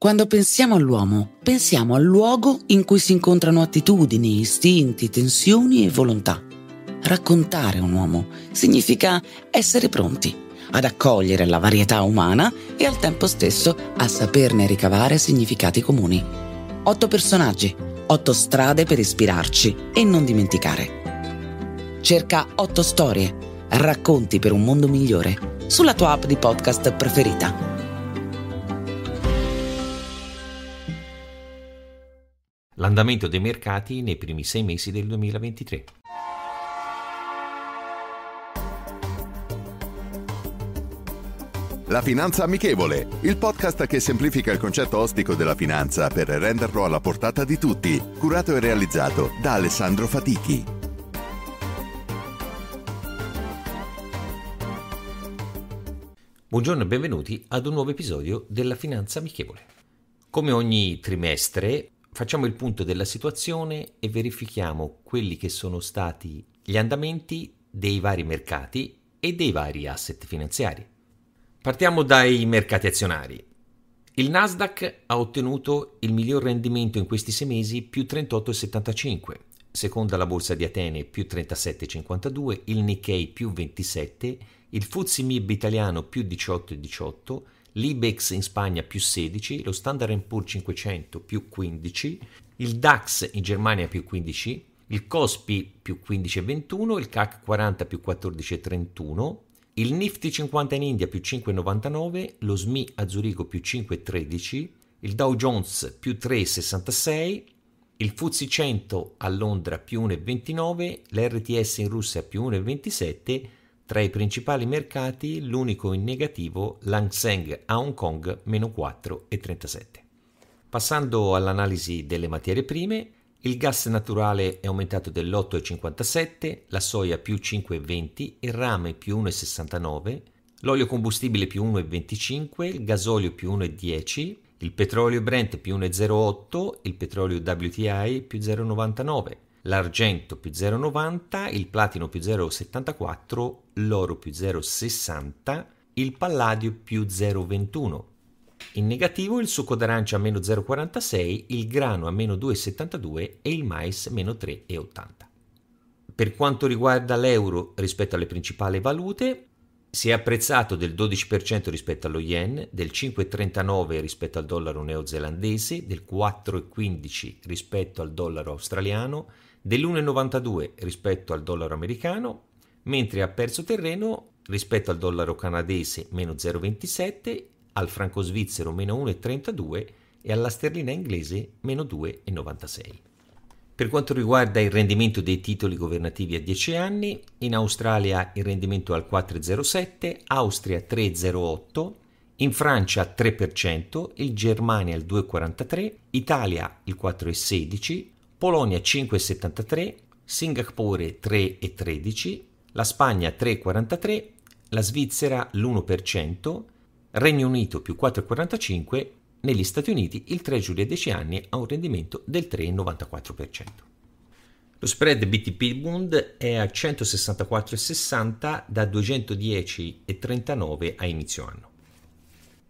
Quando pensiamo all'uomo, pensiamo al luogo in cui si incontrano attitudini, istinti, tensioni e volontà. Raccontare un uomo significa essere pronti ad accogliere la varietà umana e al tempo stesso a saperne ricavare significati comuni. Otto personaggi, otto strade per ispirarci e non dimenticare. Cerca otto storie, racconti per un mondo migliore sulla tua app di podcast preferita l'andamento dei mercati nei primi sei mesi del 2023. La Finanza Amichevole, il podcast che semplifica il concetto ostico della finanza per renderlo alla portata di tutti, curato e realizzato da Alessandro Fatichi. Buongiorno e benvenuti ad un nuovo episodio della Finanza Amichevole. Come ogni trimestre facciamo il punto della situazione e verifichiamo quelli che sono stati gli andamenti dei vari mercati e dei vari asset finanziari. Partiamo dai mercati azionari. Il Nasdaq ha ottenuto il miglior rendimento in questi sei mesi più 38,75, seconda la borsa di Atene più 37,52, il Nikkei più 27, il FTSE MIB italiano più 18,18, l'IBEX in Spagna più 16, lo Standard Poor's 500 più 15, il DAX in Germania più 15, il COSPI più 15,21, il CAC 40 più 14,31, il Nifty 50 in India più 5,99, lo SMI a Zurigo più 5,13, il Dow Jones più 3,66, il FUZI 100 a Londra più 1,29, l'RTS in Russia più 1,27 tra i principali mercati, l'unico in negativo Lang Seng a Hong Kong meno 4,37. Passando all'analisi delle materie prime, il gas naturale è aumentato dell'8,57, la soia più 5,20, il rame più 1,69, l'olio combustibile più 1,25, il gasolio più 1,10, il petrolio Brent più 1,08, il petrolio WTI più 0,99 l'argento più 0,90, il platino più 0,74, l'oro più 0,60, il palladio più 0,21. In negativo il succo d'arancia a meno 0,46, il grano a meno 2,72 e il mais meno 3,80. Per quanto riguarda l'euro rispetto alle principali valute, si è apprezzato del 12% rispetto allo yen, del 5,39 rispetto al dollaro neozelandese, del 4,15 rispetto al dollaro australiano dell'1,92 rispetto al dollaro americano, mentre ha perso terreno rispetto al dollaro canadese meno 0,27, al franco svizzero meno 1,32 e alla sterlina inglese meno 2,96. Per quanto riguarda il rendimento dei titoli governativi a 10 anni, in Australia il rendimento è al 4,07, Austria 3,08, in Francia 3%, il Germania il 2,43, Italia il 4,16, Polonia 5,73, Singapore 3,13, la Spagna 3,43, la Svizzera l'1%, Regno Unito più 4,45, negli Stati Uniti il 3 giugno a 10 anni ha un rendimento del 3,94%. Lo spread BTP Bund è a 164,60 da 210,39 a inizio anno.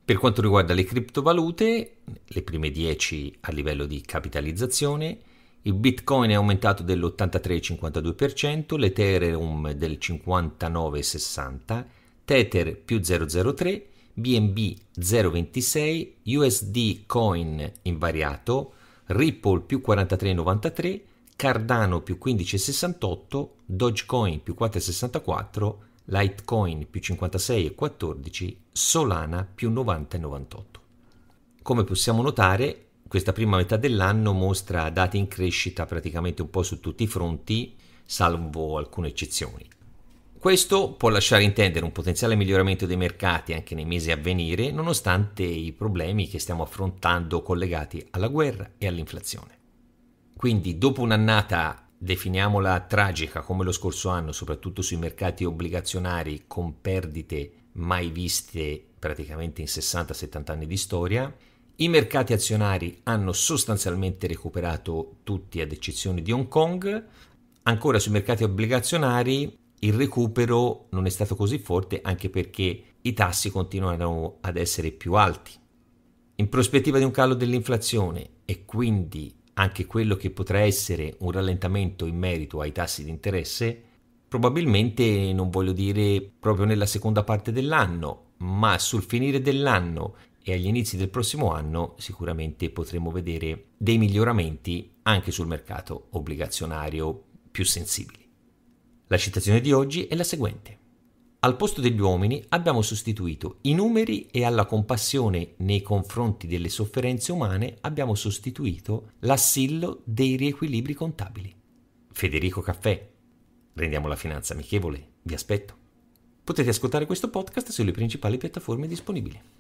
Per quanto riguarda le criptovalute, le prime 10 a livello di capitalizzazione, il Bitcoin è aumentato dell'83,52%, l'Ethereum del 59,60%, Tether più 0,03%, BNB 0,26, USD Coin invariato, Ripple più 43,93, Cardano più 15,68, Dogecoin più 4,64, Litecoin più 56,14, Solana più 90,98. Come possiamo notare, questa prima metà dell'anno mostra dati in crescita praticamente un po' su tutti i fronti, salvo alcune eccezioni. Questo può lasciare intendere un potenziale miglioramento dei mercati anche nei mesi a venire, nonostante i problemi che stiamo affrontando collegati alla guerra e all'inflazione. Quindi, dopo un'annata, definiamola tragica come lo scorso anno, soprattutto sui mercati obbligazionari, con perdite mai viste praticamente in 60-70 anni di storia, i mercati azionari hanno sostanzialmente recuperato tutti ad eccezione di Hong Kong. Ancora sui mercati obbligazionari il recupero non è stato così forte anche perché i tassi continuano ad essere più alti. In prospettiva di un calo dell'inflazione e quindi anche quello che potrà essere un rallentamento in merito ai tassi di interesse, probabilmente non voglio dire proprio nella seconda parte dell'anno, ma sul finire dell'anno e agli inizi del prossimo anno sicuramente potremo vedere dei miglioramenti anche sul mercato obbligazionario più sensibili. La citazione di oggi è la seguente. Al posto degli uomini abbiamo sostituito i numeri e alla compassione nei confronti delle sofferenze umane abbiamo sostituito l'assillo dei riequilibri contabili. Federico Caffè. Rendiamo la finanza amichevole. Vi aspetto. Potete ascoltare questo podcast sulle principali piattaforme disponibili.